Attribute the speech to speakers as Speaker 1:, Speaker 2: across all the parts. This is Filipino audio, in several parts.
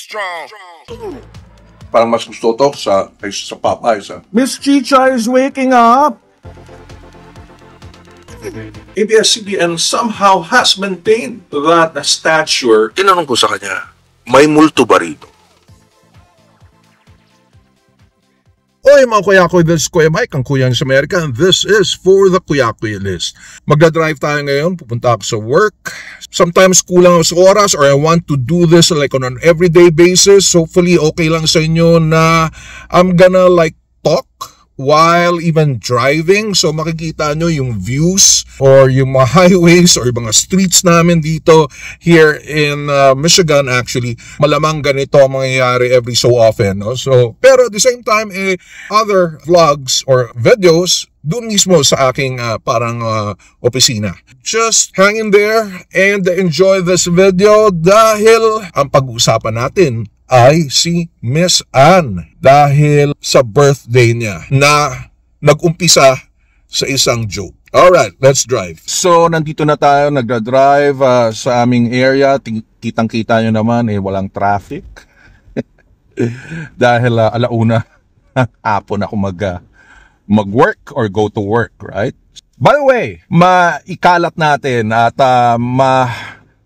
Speaker 1: strong. Parang mas gusto to sa, kaysa sa Popeyes, ha? Ah. Miss Chicha is waking up! ABS-CBN somehow has maintained that stature. Tinanong ko sa kanya, may multo ba rito? Hi mga Kuyakoy, this is Kuya Mike, ang Kuyang sa Amerika, and this is For the Kuyakoy List. Magda-drive tayo ngayon, pupunta ako sa work. Sometimes kulang ako sa oras or I want to do this like on an everyday basis. Hopefully okay lang sa inyo na I'm gonna like while even driving. So makikita nyo yung views or yung mga highways or yung mga streets namin dito here in uh, Michigan actually. Malamang ganito ang mangyayari every so often. No? So, pero at the same time, eh, other vlogs or videos doon mismo sa aking uh, parang uh, opisina. Just hang in there and enjoy this video dahil ang pag-uusapan natin ay si Miss Anne dahil sa birthday niya na nagumpisa sa isang joke. Alright, let's drive. So, nandito na tayo, nagda-drive uh, sa aming area. Kitang-kita nyo naman, eh, walang traffic. Dahil uh, alauna, apo na ako mag, uh, mag-work or go to work, right? By the way, maikalat natin at uh, ma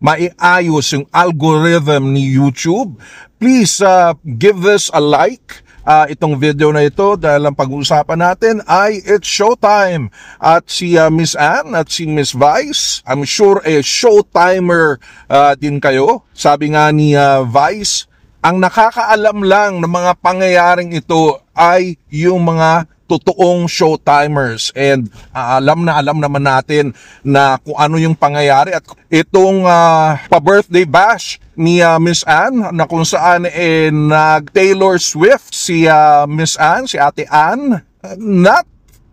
Speaker 1: maiayos yung algorithm ni YouTube, please uh, give this a like. Uh, itong video na ito dahil ang pag-uusapan natin ay it's showtime at si uh, Miss Anne at si Miss Vice I'm sure eh showtimer uh, din kayo sabi nga ni uh, Vice ang nakakaalam lang ng mga pangyayaring ito ay yung mga totoong showtimers and uh, alam na alam naman natin na kung ano yung pangyayari at itong uh, pa-birthday bash ni uh, Miss Anne na kung saan eh, nag Taylor Swift si uh, Miss Anne, si Ate Anne. Not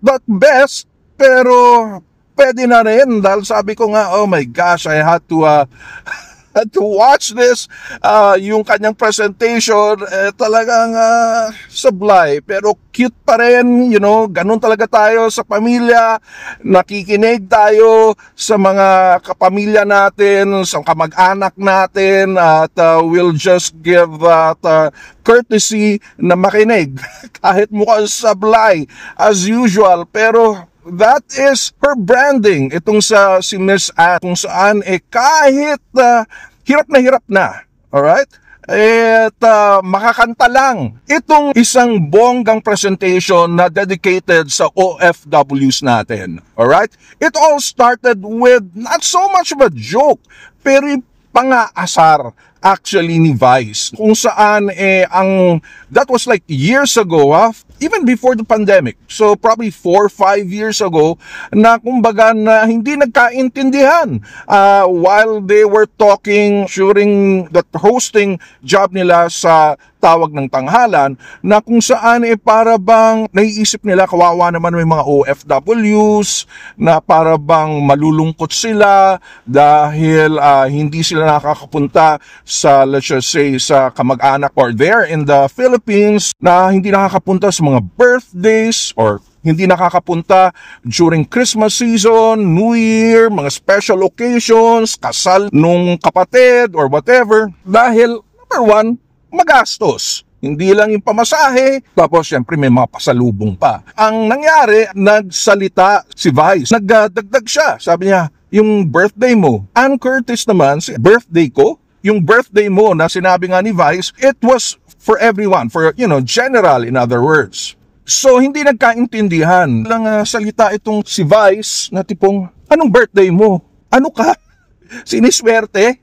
Speaker 1: that best pero pwede na rin dahil sabi ko nga oh my gosh I had to uh, to watch this, uh, yung kanyang presentation, eh, talagang uh, ah, sablay. Pero cute pa rin, you know, ganun talaga tayo sa pamilya, nakikinig tayo sa mga kapamilya natin, sa kamag-anak natin, at uh, we'll just give that uh, courtesy na makinig. Kahit mukhang sublime as usual, pero that is her branding. Itong sa si Miss At, kung saan eh kahit uh, hirap na hirap na, alright? At uh, makakanta lang itong isang bonggang presentation na dedicated sa OFWs natin. Alright? It all started with not so much of a joke, pero pang-aasar actually ni Vice kung saan eh ang that was like years ago ha even before the pandemic so probably 4 5 years ago na kumbaga na hindi nagkaintindihan uh, while they were talking during the hosting job nila sa tawag ng tanghalan na kung saan eh para bang naiisip nila kawawa naman may mga OFWs na para bang malulungkot sila dahil uh, hindi sila nakakapunta sa let's just say sa kamag-anak or there in the Philippines na hindi nakakapunta sa mga birthdays or hindi nakakapunta during Christmas season, New Year, mga special occasions, kasal nung kapatid or whatever dahil number one, magastos. Hindi lang yung pamasahe, tapos syempre may mga pasalubong pa. Ang nangyari, nagsalita si Vice, nagdagdag siya. Sabi niya, yung birthday mo. Ann Curtis naman, si birthday ko, yung birthday mo na sinabi nga ni Vice, it was for everyone, for, you know, general in other words. So, hindi nagkaintindihan. Lang uh, ah, salita itong si Vice na tipong, anong birthday mo? Ano ka? Siniswerte?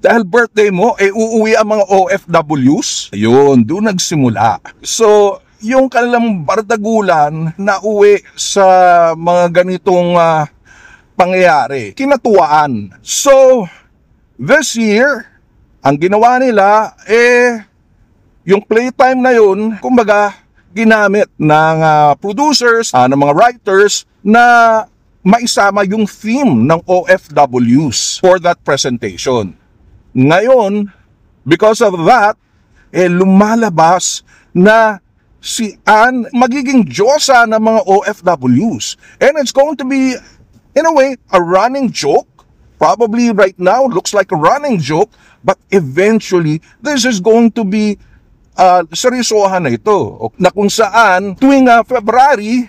Speaker 1: Dahil birthday mo, eh uuwi ang mga OFWs? Ayun, doon nagsimula. So, yung kanilang bardagulan na uwi sa mga ganitong uh, pangyayari, kinatuwaan. So, This year, ang ginawa nila, eh, yung playtime na yun, kumbaga, ginamit ng uh, producers, uh, ng mga writers na maisama yung theme ng OFWs for that presentation. Ngayon, because of that, eh, lumalabas na si Anne magiging diyosa ng mga OFWs. And it's going to be, in a way, a running joke probably right now looks like a running joke, but eventually, this is going to be uh, seryosohan na ito. Na kung saan, tuwing uh, February,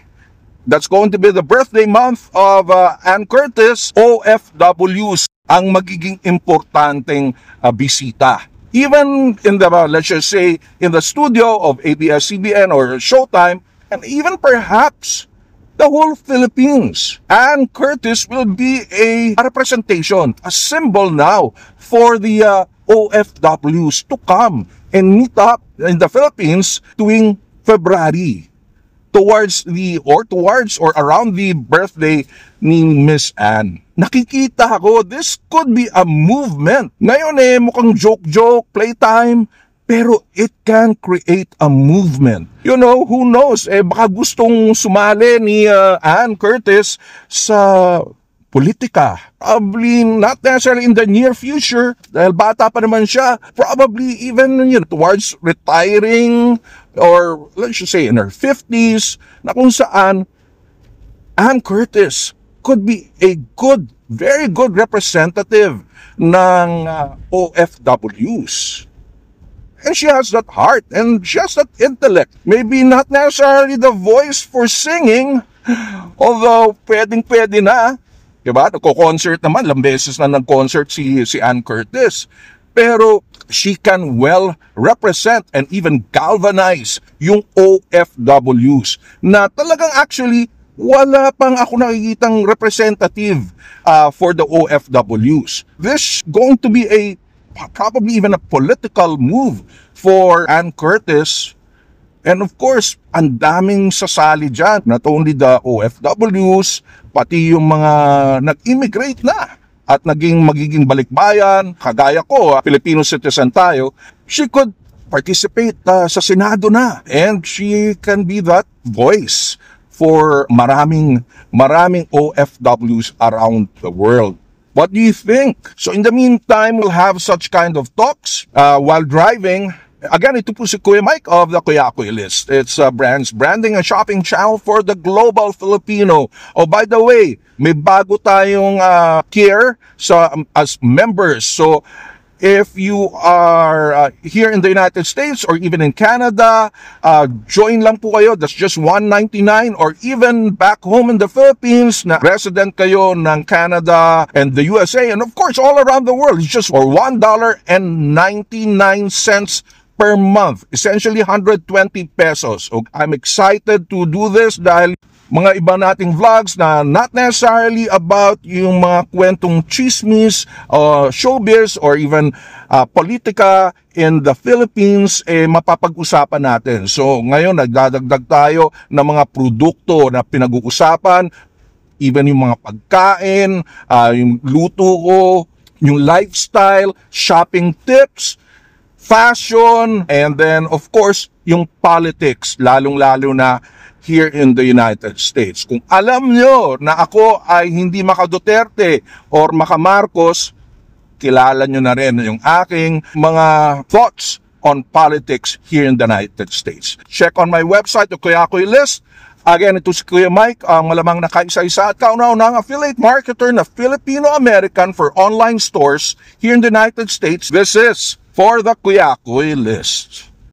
Speaker 1: that's going to be the birthday month of uh, Ann Curtis, OFWs ang magiging importanteng uh, bisita. Even in the, uh, let's just say, in the studio of ABS-CBN or Showtime, and even perhaps the whole Philippines. And Curtis will be a, a representation, a symbol now for the uh, OFWs to come and meet up in the Philippines during February towards the or towards or around the birthday ni Miss Anne. Nakikita ko, this could be a movement. Ngayon eh, mukhang joke-joke, playtime, pero it can create a movement. You know, who knows? Eh, baka gustong sumali ni uh, Ann Curtis sa politika. Probably not necessarily in the near future dahil bata pa naman siya. Probably even you know, towards retiring or let's just say in her 50s na kung saan Ann Curtis could be a good, very good representative ng uh, OFWs and she has that heart and just that intellect. Maybe not necessarily the voice for singing, although pwedeng-pwede na. Diba? Nagko-concert naman, ilang beses na nag-concert si, si Ann Curtis. Pero she can well represent and even galvanize yung OFWs na talagang actually wala pang ako nakikitang representative uh, for the OFWs. This going to be a probably even a political move for Ann Curtis. And of course, ang daming sasali dyan, not only the OFWs, pati yung mga nag-immigrate na at naging magiging balikbayan, kagaya ko, ah, Filipino citizen tayo, she could participate uh, sa Senado na and she can be that voice for maraming maraming OFWs around the world. What do you think? So in the meantime, we'll have such kind of talks uh, while driving. Again, ito po si Kuya Mike of the Kuya Kuya List. It's a uh, brands branding and shopping channel for the global Filipino. Oh, by the way, may bago tayong uh, care sa um, as members. So if you are uh, here in the United States or even in Canada, uh, join lang po kayo. That's just 199 or even back home in the Philippines na resident kayo ng Canada and the USA and of course all around the world. It's just for $1.99 per month. Essentially 120 pesos. Okay. I'm excited to do this dahil mga iba nating vlogs na not necessarily about yung mga kwentong chismis, uh, showbiz, or even uh, politika in the Philippines, eh, mapapag-usapan natin. So ngayon, nagdadagdag tayo ng mga produkto na pinag-uusapan, even yung mga pagkain, uh, yung luto ko, yung lifestyle, shopping tips, fashion, and then of course, yung politics, lalong-lalo na here in the United States. Kung alam nyo na ako ay hindi maka Duterte or maka Marcos, kilala nyo na rin yung aking mga thoughts on politics here in the United States. Check on my website o Kuyakoy list. Again, ito si Kuya Mike, ang malamang nakaisa-isa at kauna-unang affiliate marketer na Filipino-American for online stores here in the United States. This is For the Kuyakoy List.